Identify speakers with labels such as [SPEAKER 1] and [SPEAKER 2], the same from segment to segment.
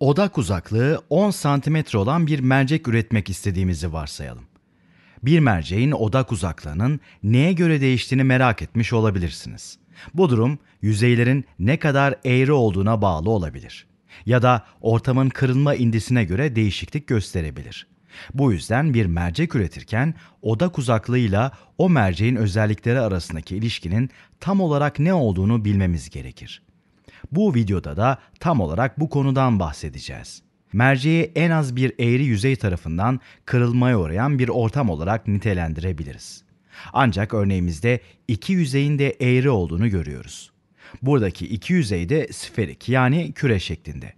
[SPEAKER 1] odak uzaklığı 10 cm olan bir mercek üretmek istediğimizi varsayalım. Bir merceğin odak uzaklığının neye göre değiştiğini merak etmiş olabilirsiniz. Bu durum yüzeylerin ne kadar eğri olduğuna bağlı olabilir ya da ortamın kırılma indisine göre değişiklik gösterebilir. Bu yüzden bir mercek üretirken odak uzaklığıyla o merceğin özellikleri arasındaki ilişkinin tam olarak ne olduğunu bilmemiz gerekir. Bu videoda da tam olarak bu konudan bahsedeceğiz. Merceği en az bir eğri yüzey tarafından kırılmaya uğrayan bir ortam olarak nitelendirebiliriz. Ancak örneğimizde iki yüzeyin de eğri olduğunu görüyoruz. Buradaki iki yüzey de sferik yani küre şeklinde.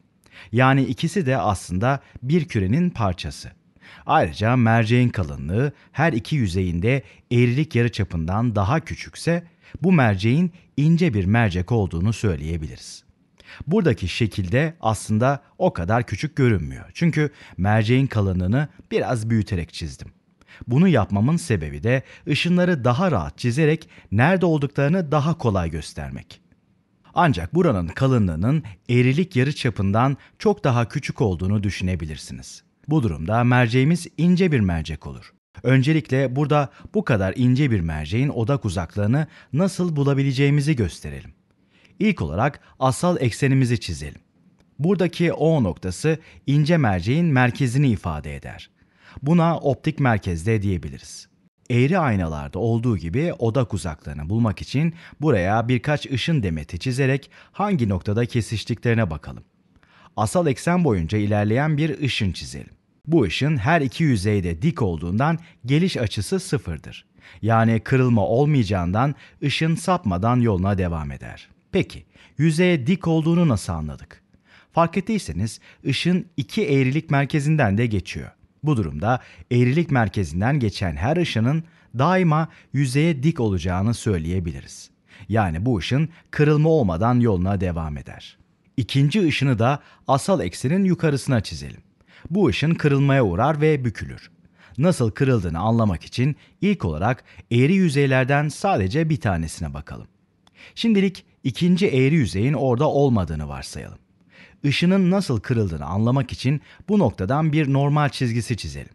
[SPEAKER 1] Yani ikisi de aslında bir kürenin parçası. Ayrıca merceğin kalınlığı her iki yüzeyinde eğrilik yarıçapından daha küçükse bu merceğin ince bir mercek olduğunu söyleyebiliriz. Buradaki şekilde aslında o kadar küçük görünmüyor. Çünkü merceğin kalınlığını biraz büyüterek çizdim. Bunu yapmamın sebebi de ışınları daha rahat çizerek nerede olduklarını daha kolay göstermek. Ancak buranın kalınlığının erilik yarıçapından çok daha küçük olduğunu düşünebilirsiniz. Bu durumda merceğimiz ince bir mercek olur. Öncelikle burada bu kadar ince bir merceğin odak uzaklığını nasıl bulabileceğimizi gösterelim. İlk olarak asal eksenimizi çizelim. Buradaki O noktası ince merceğin merkezini ifade eder. Buna optik merkezde diyebiliriz. Eğri aynalarda olduğu gibi odak uzaklığını bulmak için buraya birkaç ışın demeti çizerek hangi noktada kesiştiklerine bakalım. Asal eksen boyunca ilerleyen bir ışın çizelim. Bu ışın her iki yüzeyde dik olduğundan geliş açısı sıfırdır. Yani kırılma olmayacağından ışın sapmadan yoluna devam eder. Peki, yüzeye dik olduğunu nasıl anladık? Fark ettiyseniz ışın iki eğrilik merkezinden de geçiyor. Bu durumda eğrilik merkezinden geçen her ışının daima yüzeye dik olacağını söyleyebiliriz. Yani bu ışın kırılma olmadan yoluna devam eder. İkinci ışını da asal eksenin yukarısına çizelim bu ışın kırılmaya uğrar ve bükülür. Nasıl kırıldığını anlamak için ilk olarak eğri yüzeylerden sadece bir tanesine bakalım. Şimdilik ikinci eğri yüzeyin orada olmadığını varsayalım. Işının nasıl kırıldığını anlamak için bu noktadan bir normal çizgisi çizelim.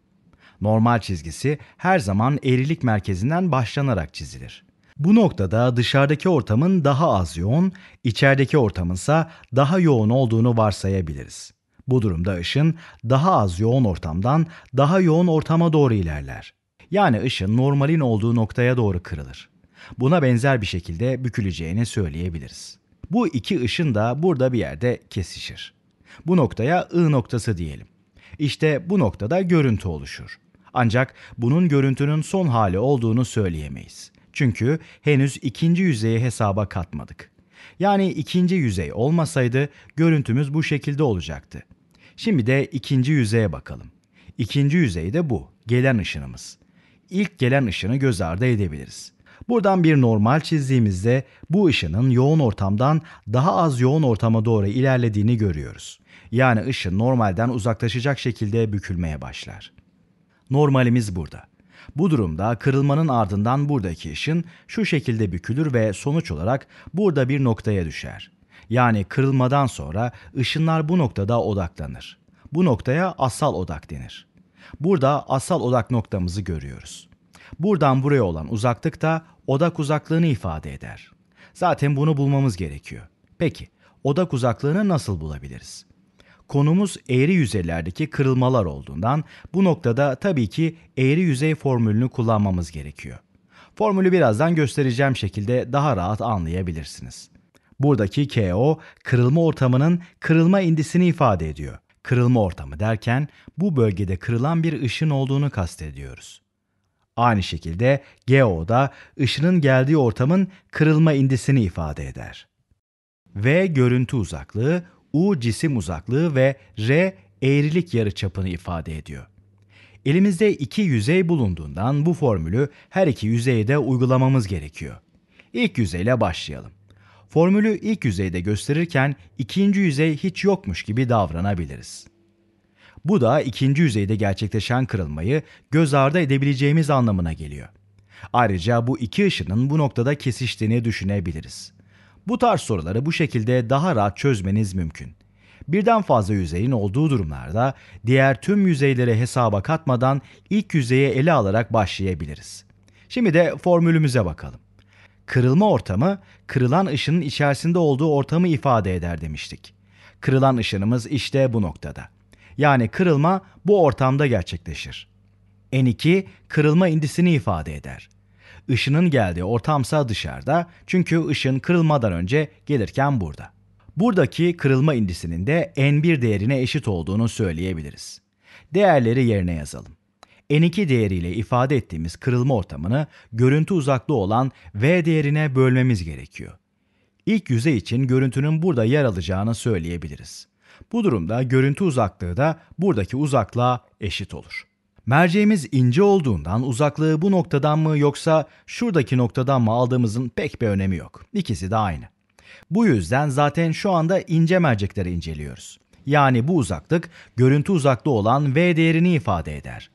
[SPEAKER 1] Normal çizgisi her zaman eğrilik merkezinden başlanarak çizilir. Bu noktada dışarıdaki ortamın daha az yoğun, içerideki ortamınsa daha yoğun olduğunu varsayabiliriz. Bu durumda ışın daha az yoğun ortamdan daha yoğun ortama doğru ilerler. Yani ışın normalin olduğu noktaya doğru kırılır. Buna benzer bir şekilde büküleceğini söyleyebiliriz. Bu iki ışın da burada bir yerde kesişir. Bu noktaya I noktası diyelim. İşte bu noktada görüntü oluşur. Ancak bunun görüntünün son hali olduğunu söyleyemeyiz. Çünkü henüz ikinci yüzeyi hesaba katmadık. Yani ikinci yüzey olmasaydı görüntümüz bu şekilde olacaktı. Şimdi de ikinci yüzeye bakalım. İkinci yüzey de bu, gelen ışınımız. İlk gelen ışını göz ardı edebiliriz. Buradan bir normal çizdiğimizde bu ışının yoğun ortamdan daha az yoğun ortama doğru ilerlediğini görüyoruz. Yani ışın normalden uzaklaşacak şekilde bükülmeye başlar. Normalimiz burada. Bu durumda kırılmanın ardından buradaki ışın şu şekilde bükülür ve sonuç olarak burada bir noktaya düşer yani kırılmadan sonra ışınlar bu noktada odaklanır. Bu noktaya asal odak denir. Burada asal odak noktamızı görüyoruz. Buradan buraya olan uzaklık da odak uzaklığını ifade eder. Zaten bunu bulmamız gerekiyor. Peki, odak uzaklığını nasıl bulabiliriz? Konumuz eğri yüzeylerdeki kırılmalar olduğundan bu noktada tabii ki eğri yüzey formülünü kullanmamız gerekiyor. Formülü birazdan göstereceğim şekilde daha rahat anlayabilirsiniz. Buradaki KO kırılma ortamının kırılma indisini ifade ediyor. Kırılma ortamı derken bu bölgede kırılan bir ışın olduğunu kastediyoruz. Aynı şekilde GO da ışının geldiği ortamın kırılma indisini ifade eder. V görüntü uzaklığı, U cisim uzaklığı ve R eğrilik yarıçapını ifade ediyor. Elimizde iki yüzey bulunduğundan bu formülü her iki yüzeyde uygulamamız gerekiyor. İlk yüzeyle başlayalım formülü ilk yüzeyde gösterirken ikinci yüzey hiç yokmuş gibi davranabiliriz. Bu da ikinci yüzeyde gerçekleşen kırılmayı göz ardı edebileceğimiz anlamına geliyor. Ayrıca bu iki ışının bu noktada kesiştiğini düşünebiliriz. Bu tarz soruları bu şekilde daha rahat çözmeniz mümkün. Birden fazla yüzeyin olduğu durumlarda diğer tüm yüzeyleri hesaba katmadan ilk yüzeye ele alarak başlayabiliriz. Şimdi de formülümüze bakalım. Kırılma ortamı, kırılan ışının içerisinde olduğu ortamı ifade eder demiştik. Kırılan ışınımız işte bu noktada. Yani kırılma bu ortamda gerçekleşir. N2 kırılma indisini ifade eder. Işının geldiği ortamsa dışarıda çünkü ışın kırılmadan önce gelirken burada. Buradaki kırılma indisinin de N1 değerine eşit olduğunu söyleyebiliriz. Değerleri yerine yazalım. N2 değeriyle ifade ettiğimiz kırılma ortamını görüntü uzaklığı olan V değerine bölmemiz gerekiyor. İlk yüzey için görüntünün burada yer alacağını söyleyebiliriz. Bu durumda görüntü uzaklığı da buradaki uzaklığa eşit olur. Merceğimiz ince olduğundan uzaklığı bu noktadan mı yoksa şuradaki noktadan mı aldığımızın pek bir önemi yok. İkisi de aynı. Bu yüzden zaten şu anda ince mercekleri inceliyoruz. Yani bu uzaklık görüntü uzaklığı olan V değerini ifade eder.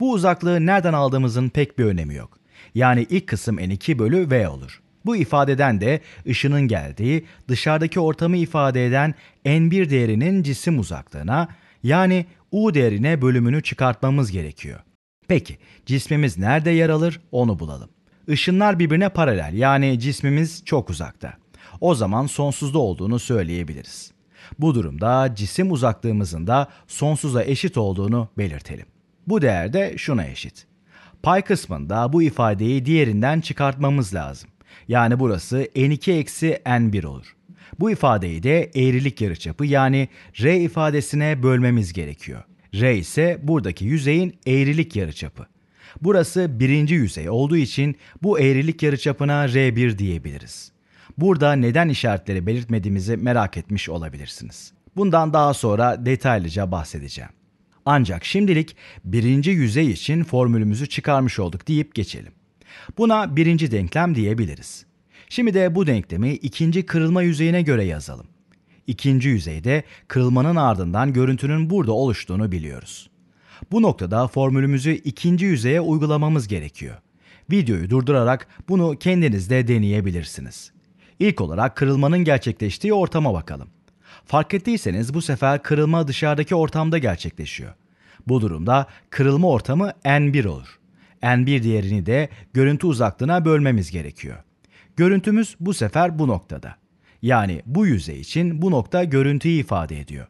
[SPEAKER 1] Bu uzaklığı nereden aldığımızın pek bir önemi yok. Yani ilk kısım n2 bölü v olur. Bu ifadeden de ışının geldiği, dışarıdaki ortamı ifade eden n1 değerinin cisim uzaklığına, yani u değerine bölümünü çıkartmamız gerekiyor. Peki, cismimiz nerede yer alır onu bulalım. Işınlar birbirine paralel yani cismimiz çok uzakta. O zaman sonsuzda olduğunu söyleyebiliriz. Bu durumda cisim uzaklığımızın da sonsuza eşit olduğunu belirtelim. Bu değer de şuna eşit. Pay kısmında bu ifadeyi diğerinden çıkartmamız lazım. Yani burası n2 eksi n1 olur. Bu ifadeyi de eğrilik yarıçapı yani r ifadesine bölmemiz gerekiyor. r ise buradaki yüzeyin eğrilik yarıçapı. Burası birinci yüzey olduğu için bu eğrilik yarıçapına r1 diyebiliriz. Burada neden işaretleri belirtmediğimizi merak etmiş olabilirsiniz. Bundan daha sonra detaylıca bahsedeceğim. Ancak şimdilik birinci yüzey için formülümüzü çıkarmış olduk deyip geçelim. Buna birinci denklem diyebiliriz. Şimdi de bu denklemi ikinci kırılma yüzeyine göre yazalım. İkinci yüzeyde kırılmanın ardından görüntünün burada oluştuğunu biliyoruz. Bu noktada formülümüzü ikinci yüzeye uygulamamız gerekiyor. Videoyu durdurarak bunu kendiniz de deneyebilirsiniz. İlk olarak kırılmanın gerçekleştiği ortama bakalım. Fark ettiyseniz bu sefer kırılma dışarıdaki ortamda gerçekleşiyor. Bu durumda kırılma ortamı N1 olur. N1 değerini de görüntü uzaklığına bölmemiz gerekiyor. Görüntümüz bu sefer bu noktada. Yani bu yüzey için bu nokta görüntüyü ifade ediyor.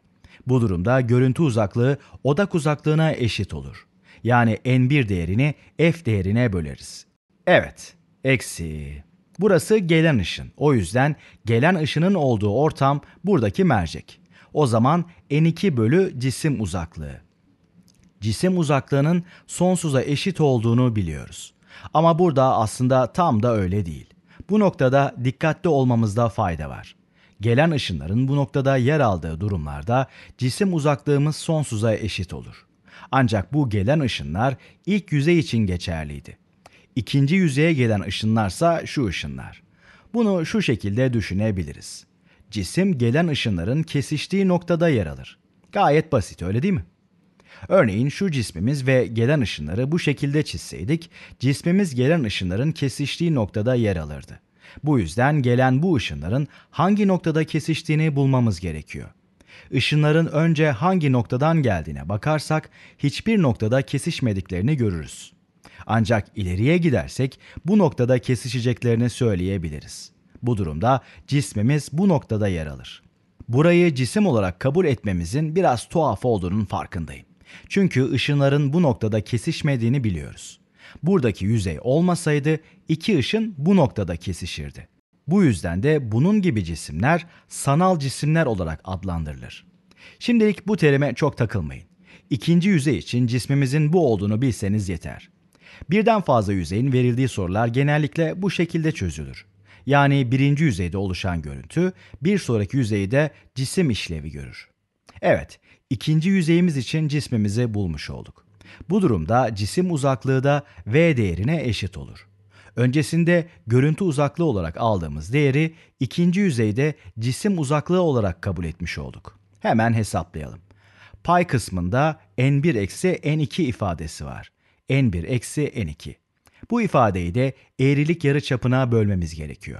[SPEAKER 1] Bu durumda görüntü uzaklığı odak uzaklığına eşit olur. Yani N1 değerini F değerine böleriz. Evet, eksi Burası gelen ışın. O yüzden gelen ışının olduğu ortam buradaki mercek. O zaman n2 bölü cisim uzaklığı. Cisim uzaklığının sonsuza eşit olduğunu biliyoruz. Ama burada aslında tam da öyle değil. Bu noktada dikkatli olmamızda fayda var. Gelen ışınların bu noktada yer aldığı durumlarda cisim uzaklığımız sonsuza eşit olur. Ancak bu gelen ışınlar ilk yüzey için geçerliydi. İkinci yüzeye gelen ışınlarsa şu ışınlar. Bunu şu şekilde düşünebiliriz. Cisim gelen ışınların kesiştiği noktada yer alır. Gayet basit öyle değil mi? Örneğin şu cismimiz ve gelen ışınları bu şekilde çizseydik, cismimiz gelen ışınların kesiştiği noktada yer alırdı. Bu yüzden gelen bu ışınların hangi noktada kesiştiğini bulmamız gerekiyor. Işınların önce hangi noktadan geldiğine bakarsak hiçbir noktada kesişmediklerini görürüz. Ancak ileriye gidersek bu noktada kesişeceklerini söyleyebiliriz. Bu durumda cismimiz bu noktada yer alır. Burayı cisim olarak kabul etmemizin biraz tuhaf olduğunun farkındayım. Çünkü ışınların bu noktada kesişmediğini biliyoruz. Buradaki yüzey olmasaydı iki ışın bu noktada kesişirdi. Bu yüzden de bunun gibi cisimler sanal cisimler olarak adlandırılır. Şimdilik bu terime çok takılmayın. İkinci yüzey için cismimizin bu olduğunu bilseniz yeter. Birden fazla yüzeyin verildiği sorular genellikle bu şekilde çözülür. Yani birinci yüzeyde oluşan görüntü bir sonraki yüzeyde cisim işlevi görür. Evet, ikinci yüzeyimiz için cismimizi bulmuş olduk. Bu durumda cisim uzaklığı da v değerine eşit olur. Öncesinde görüntü uzaklığı olarak aldığımız değeri ikinci yüzeyde cisim uzaklığı olarak kabul etmiş olduk. Hemen hesaplayalım. Pay kısmında n1 eksi n2 ifadesi var n1 eksi n2. Bu ifadeyi de eğrilik yarıçapına bölmemiz gerekiyor.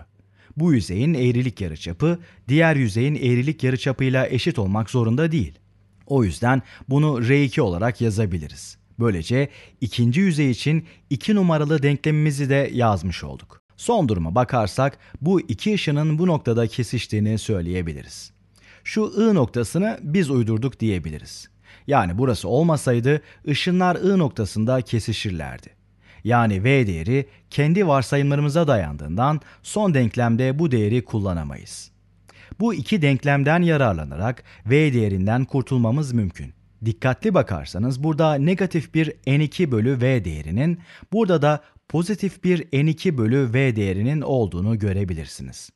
[SPEAKER 1] Bu yüzeyin eğrilik yarıçapı diğer yüzeyin eğrilik yarıçapıyla eşit olmak zorunda değil. O yüzden bunu R2 olarak yazabiliriz. Böylece ikinci yüzey için iki numaralı denklemimizi de yazmış olduk. Son duruma bakarsak bu iki ışının bu noktada kesiştiğini söyleyebiliriz. Şu I noktasını biz uydurduk diyebiliriz. Yani burası olmasaydı ışınlar I noktasında kesişirlerdi. Yani V değeri kendi varsayımlarımıza dayandığından son denklemde bu değeri kullanamayız. Bu iki denklemden yararlanarak V değerinden kurtulmamız mümkün. Dikkatli bakarsanız burada negatif bir n2 bölü v değerinin, burada da pozitif bir n2 bölü v değerinin olduğunu görebilirsiniz.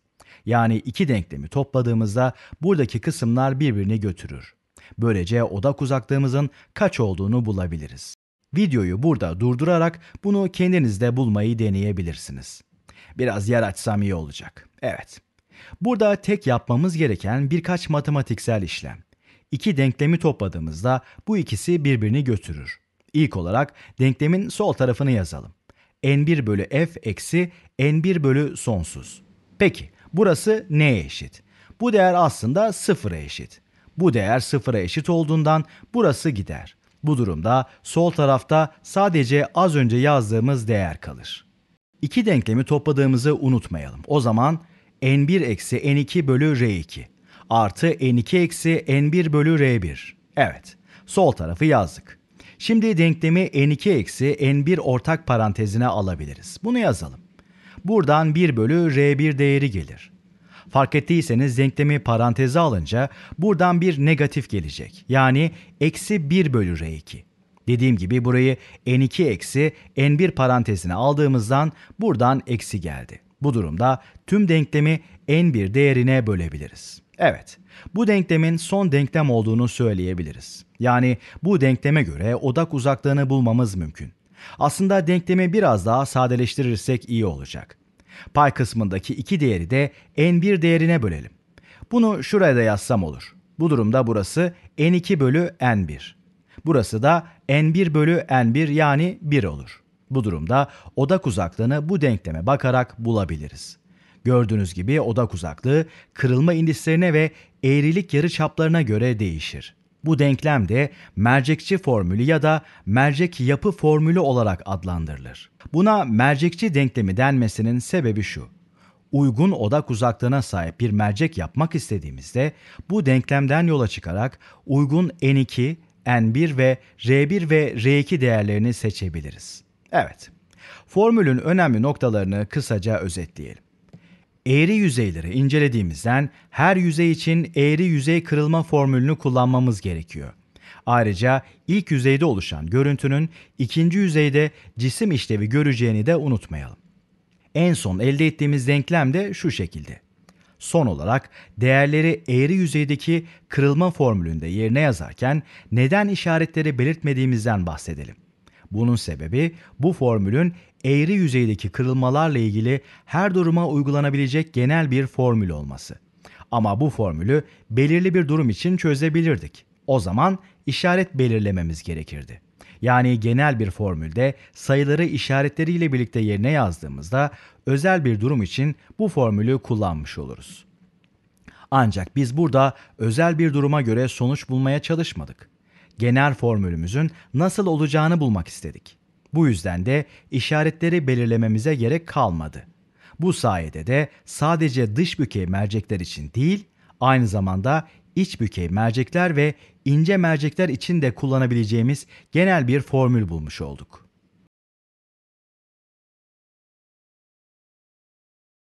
[SPEAKER 1] Yani iki denklemi topladığımızda buradaki kısımlar birbirini götürür. Böylece odak uzaklığımızın kaç olduğunu bulabiliriz. Videoyu burada durdurarak bunu kendinizde bulmayı deneyebilirsiniz. Biraz yer açsam iyi olacak. Evet. Burada tek yapmamız gereken birkaç matematiksel işlem. İki denklemi topladığımızda bu ikisi birbirini götürür. İlk olarak denklemin sol tarafını yazalım. n1 bölü f eksi n1 bölü sonsuz. Peki burası neye eşit? Bu değer aslında sıfıra eşit. Bu değer sıfıra eşit olduğundan burası gider. Bu durumda sol tarafta sadece az önce yazdığımız değer kalır. İki denklemi topladığımızı unutmayalım. O zaman n1 eksi n2 bölü r2 artı n2 eksi n1 bölü r1. Evet, sol tarafı yazdık. Şimdi denklemi n2 eksi n1 ortak parantezine alabiliriz. Bunu yazalım. Buradan 1 bölü r1 değeri gelir. Fark ettiyseniz denklemi paranteze alınca buradan bir negatif gelecek. Yani eksi 1 bölü R2. Dediğim gibi burayı n2 eksi n1 parantezine aldığımızdan buradan eksi geldi. Bu durumda tüm denklemi n1 değerine bölebiliriz. Evet, bu denklemin son denklem olduğunu söyleyebiliriz. Yani bu denkleme göre odak uzaklığını bulmamız mümkün. Aslında denklemi biraz daha sadeleştirirsek iyi olacak. Pay kısmındaki iki değeri de n1 değerine bölelim. Bunu şuraya da yazsam olur. Bu durumda burası n2 bölü n1. Burası da n1 bölü n1 yani 1 olur. Bu durumda odak uzaklığını bu denkleme bakarak bulabiliriz. Gördüğünüz gibi odak uzaklığı kırılma indislerine ve eğrilik yarı çaplarına göre değişir. Bu denklem de mercekçi formülü ya da mercek yapı formülü olarak adlandırılır. Buna mercekçi denklemi denmesinin sebebi şu. Uygun odak uzaklığına sahip bir mercek yapmak istediğimizde bu denklemden yola çıkarak uygun n2, n1 ve r1 ve r2 değerlerini seçebiliriz. Evet, formülün önemli noktalarını kısaca özetleyelim eğri yüzeyleri incelediğimizden her yüzey için eğri yüzey kırılma formülünü kullanmamız gerekiyor. Ayrıca ilk yüzeyde oluşan görüntünün ikinci yüzeyde cisim işlevi göreceğini de unutmayalım. En son elde ettiğimiz denklem de şu şekilde. Son olarak değerleri eğri yüzeydeki kırılma formülünde yerine yazarken neden işaretleri belirtmediğimizden bahsedelim. Bunun sebebi bu formülün eğri yüzeydeki kırılmalarla ilgili her duruma uygulanabilecek genel bir formül olması. Ama bu formülü belirli bir durum için çözebilirdik. O zaman işaret belirlememiz gerekirdi. Yani genel bir formülde sayıları işaretleriyle birlikte yerine yazdığımızda özel bir durum için bu formülü kullanmış oluruz. Ancak biz burada özel bir duruma göre sonuç bulmaya çalışmadık genel formülümüzün nasıl olacağını bulmak istedik. Bu yüzden de işaretleri belirlememize gerek kalmadı. Bu sayede de sadece dış bükey mercekler için değil, aynı zamanda iç bükey mercekler ve ince mercekler için de kullanabileceğimiz genel bir formül bulmuş olduk.